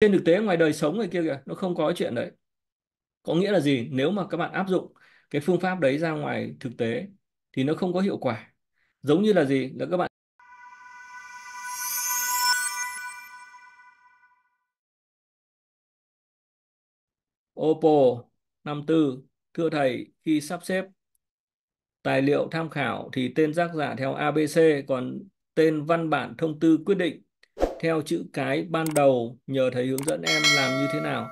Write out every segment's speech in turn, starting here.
trên thực tế ngoài đời sống người kia kìa nó không có chuyện đấy có nghĩa là gì nếu mà các bạn áp dụng cái phương pháp đấy ra ngoài thực tế thì nó không có hiệu quả giống như là gì là các bạn Oppo 54 thưa thầy khi sắp xếp tài liệu tham khảo thì tên tác giả theo ABC còn tên văn bản thông tư quyết định theo chữ cái ban đầu nhờ thầy hướng dẫn em làm như thế nào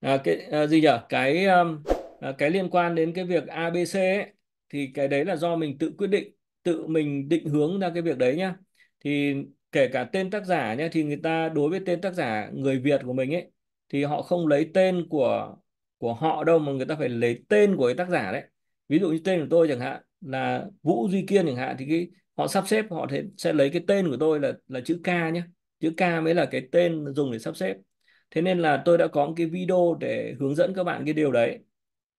à, cái à, gì nhở cái um, à, cái liên quan đến cái việc abc ấy, thì cái đấy là do mình tự quyết định tự mình định hướng ra cái việc đấy nhá thì kể cả tên tác giả nhá thì người ta đối với tên tác giả người Việt của mình ấy thì họ không lấy tên của của họ đâu mà người ta phải lấy tên của cái tác giả đấy ví dụ như tên của tôi chẳng hạn là Vũ Duy Kiên chẳng hạn thì cái họ sắp xếp họ sẽ lấy cái tên của tôi là là chữ K nhé chữ K mới là cái tên dùng để sắp xếp thế nên là tôi đã có một cái video để hướng dẫn các bạn cái điều đấy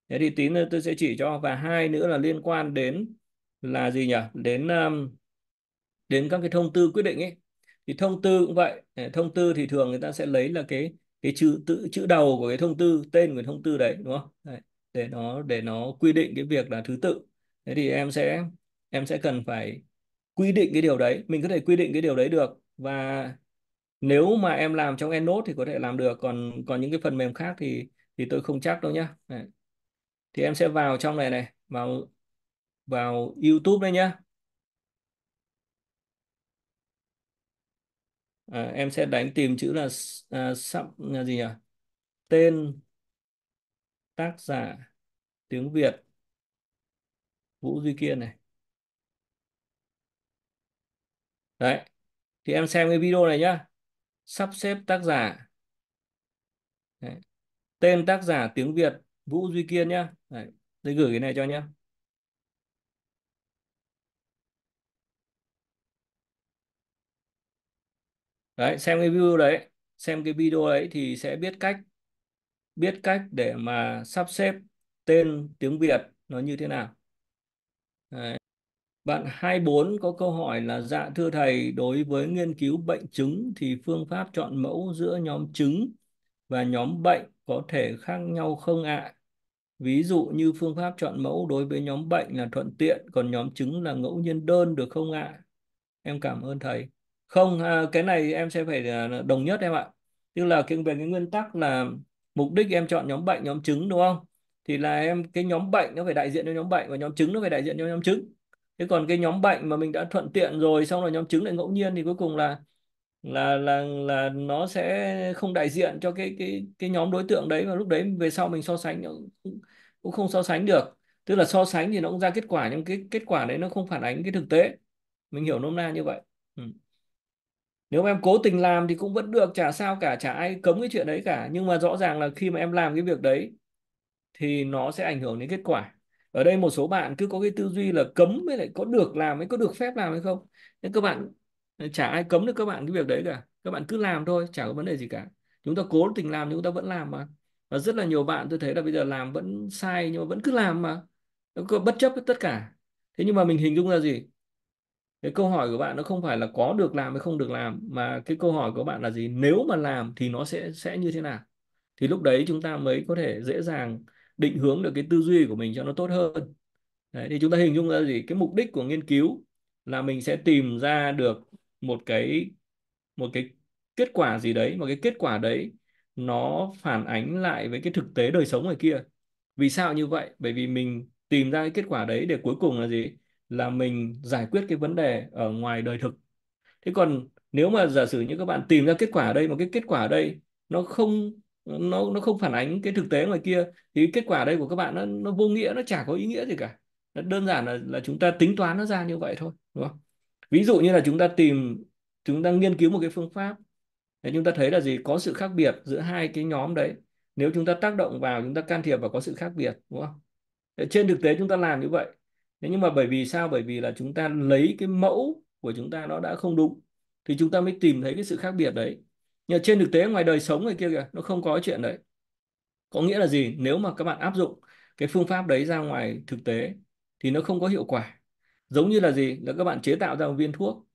thế thì tí nữa tôi sẽ chỉ cho và hai nữa là liên quan đến là gì nhỉ đến um, đến các cái thông tư quyết định ấy thì thông tư cũng vậy thông tư thì thường người ta sẽ lấy là cái cái chữ tự chữ đầu của cái thông tư tên của thông tư đấy đúng không đấy, để nó để nó quy định cái việc là thứ tự thế thì em sẽ em sẽ cần phải quy định cái điều đấy mình có thể quy định cái điều đấy được và nếu mà em làm trong Endnote thì có thể làm được còn còn những cái phần mềm khác thì thì tôi không chắc đâu nhá này. thì em sẽ vào trong này này vào vào YouTube đây nhá à, em sẽ đánh tìm chữ là uh, sub là gì nhỉ tên tác giả tiếng Việt Vũ Duy Kiên này đấy thì em xem cái video này nhá sắp xếp tác giả Đấy. tên tác giả tiếng Việt Vũ Duy Kiên nhá Đấy. tôi gửi cái này cho nhá đấy xem cái video đấy xem cái video đấy thì sẽ biết cách biết cách để mà sắp xếp tên tiếng Việt nó như thế nào đấy. Bạn 24 có câu hỏi là dạ thưa thầy, đối với nghiên cứu bệnh chứng thì phương pháp chọn mẫu giữa nhóm chứng và nhóm bệnh có thể khác nhau không ạ? À? Ví dụ như phương pháp chọn mẫu đối với nhóm bệnh là thuận tiện, còn nhóm chứng là ngẫu nhiên đơn được không ạ? À? Em cảm ơn thầy. Không, à, cái này em sẽ phải à, đồng nhất em ạ. Tức là cái về cái nguyên tắc là mục đích em chọn nhóm bệnh, nhóm chứng đúng không? Thì là em cái nhóm bệnh nó phải đại diện cho nhóm bệnh và nhóm chứng nó phải đại diện cho nhóm chứng thế còn cái nhóm bệnh mà mình đã thuận tiện rồi xong rồi nhóm chứng lại ngẫu nhiên thì cuối cùng là là là là nó sẽ không đại diện cho cái cái cái nhóm đối tượng đấy và lúc đấy về sau mình so sánh cũng cũng không so sánh được tức là so sánh thì nó cũng ra kết quả nhưng cái kết quả đấy nó không phản ánh cái thực tế mình hiểu nôm na như vậy ừ. nếu mà em cố tình làm thì cũng vẫn được chả sao cả chả ai cấm cái chuyện đấy cả nhưng mà rõ ràng là khi mà em làm cái việc đấy thì nó sẽ ảnh hưởng đến kết quả ở đây một số bạn cứ có cái tư duy là cấm mới lại có được làm mới có được phép làm hay không nên các bạn chả ai cấm được các bạn cái việc đấy cả các bạn cứ làm thôi chả có vấn đề gì cả chúng ta cố tình làm nhưng chúng ta vẫn làm mà và rất là nhiều bạn tôi thấy là bây giờ làm vẫn sai nhưng mà vẫn cứ làm mà cứ bất chấp tất cả thế nhưng mà mình hình dung ra gì cái câu hỏi của bạn nó không phải là có được làm hay không được làm mà cái câu hỏi của bạn là gì nếu mà làm thì nó sẽ sẽ như thế nào thì lúc đấy chúng ta mới có thể dễ dàng định hướng được cái tư duy của mình cho nó tốt hơn Đấy, thì chúng ta hình dung ra gì cái mục đích của nghiên cứu là mình sẽ tìm ra được một cái một cái kết quả gì đấy mà cái kết quả đấy nó phản ánh lại với cái thực tế đời sống ngoài kia vì sao như vậy bởi vì mình tìm ra cái kết quả đấy để cuối cùng là gì là mình giải quyết cái vấn đề ở ngoài đời thực thế còn nếu mà giả sử như các bạn tìm ra kết quả ở đây mà cái kết quả ở đây nó không nó nó không phản ánh cái thực tế ngoài kia thì kết quả đây của các bạn nó nó vô nghĩa nó chả có ý nghĩa gì cả nó đơn giản là là chúng ta tính toán nó ra như vậy thôi đúng không ví dụ như là chúng ta tìm chúng ta nghiên cứu một cái phương pháp để chúng ta thấy là gì có sự khác biệt giữa hai cái nhóm đấy nếu chúng ta tác động vào chúng ta can thiệp và có sự khác biệt đúng không để trên thực tế chúng ta làm như vậy thế nhưng mà bởi vì sao bởi vì là chúng ta lấy cái mẫu của chúng ta nó đã không đúng thì chúng ta mới tìm thấy cái sự khác biệt đấy nhưng trên thực tế ngoài đời sống này kia kìa nó không có chuyện đấy có nghĩa là gì nếu mà các bạn áp dụng cái phương pháp đấy ra ngoài thực tế thì nó không có hiệu quả giống như là gì là các bạn chế tạo ra một viên thuốc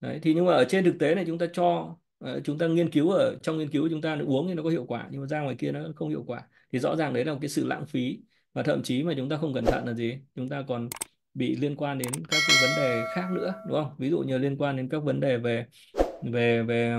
đấy thì nhưng mà ở trên thực tế này chúng ta cho ờ, chúng ta nghiên cứu ở trong nghiên cứu chúng ta uống thì nó có hiệu quả nhưng mà ra ngoài kia nó không hiệu quả thì rõ ràng đấy là một cái sự lãng phí và thậm chí mà chúng ta không cẩn thận là gì chúng ta còn bị liên quan đến các cái vấn đề khác nữa đúng không ví dụ như liên quan đến các vấn đề về về về